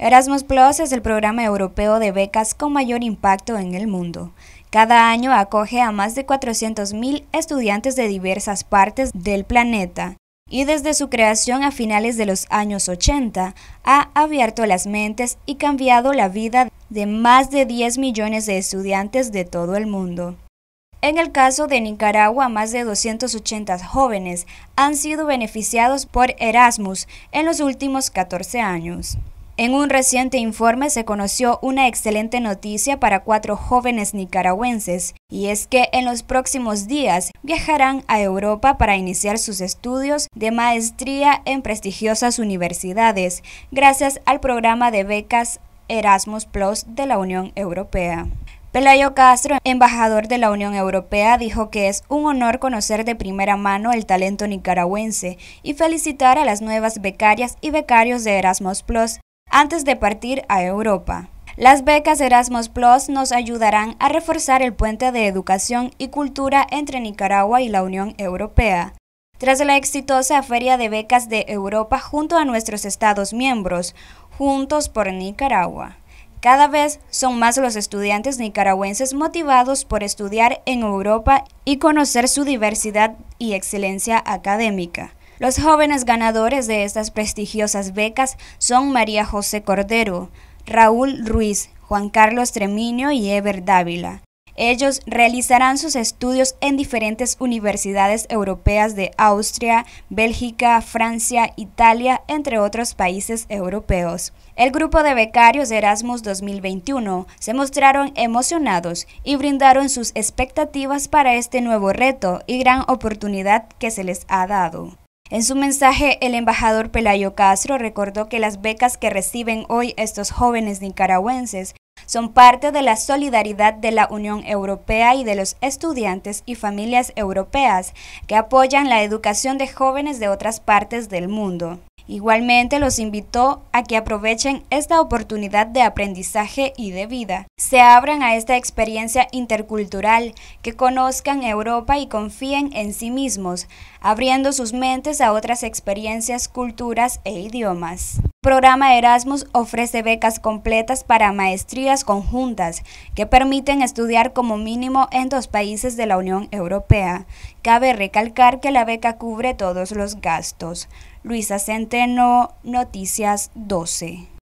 Erasmus Plus es el programa europeo de becas con mayor impacto en el mundo. Cada año acoge a más de 400.000 estudiantes de diversas partes del planeta y desde su creación a finales de los años 80 ha abierto las mentes y cambiado la vida de más de 10 millones de estudiantes de todo el mundo. En el caso de Nicaragua, más de 280 jóvenes han sido beneficiados por Erasmus en los últimos 14 años. En un reciente informe se conoció una excelente noticia para cuatro jóvenes nicaragüenses, y es que en los próximos días viajarán a Europa para iniciar sus estudios de maestría en prestigiosas universidades, gracias al programa de becas Erasmus Plus de la Unión Europea. Pelayo Castro, embajador de la Unión Europea, dijo que es un honor conocer de primera mano el talento nicaragüense y felicitar a las nuevas becarias y becarios de Erasmus Plus antes de partir a Europa. Las becas Erasmus Plus nos ayudarán a reforzar el puente de educación y cultura entre Nicaragua y la Unión Europea. Tras la exitosa Feria de Becas de Europa junto a nuestros Estados miembros, Juntos por Nicaragua. Cada vez son más los estudiantes nicaragüenses motivados por estudiar en Europa y conocer su diversidad y excelencia académica. Los jóvenes ganadores de estas prestigiosas becas son María José Cordero, Raúl Ruiz, Juan Carlos Treminio y Ever Dávila. Ellos realizarán sus estudios en diferentes universidades europeas de Austria, Bélgica, Francia, Italia, entre otros países europeos. El grupo de becarios de Erasmus 2021 se mostraron emocionados y brindaron sus expectativas para este nuevo reto y gran oportunidad que se les ha dado. En su mensaje, el embajador Pelayo Castro recordó que las becas que reciben hoy estos jóvenes nicaragüenses son parte de la solidaridad de la Unión Europea y de los estudiantes y familias europeas que apoyan la educación de jóvenes de otras partes del mundo. Igualmente los invitó a que aprovechen esta oportunidad de aprendizaje y de vida. Se abran a esta experiencia intercultural, que conozcan Europa y confíen en sí mismos, abriendo sus mentes a otras experiencias, culturas e idiomas. El programa Erasmus ofrece becas completas para maestrías conjuntas que permiten estudiar como mínimo en dos países de la Unión Europea. Cabe recalcar que la beca cubre todos los gastos. Luisa Centeno, Noticias 12.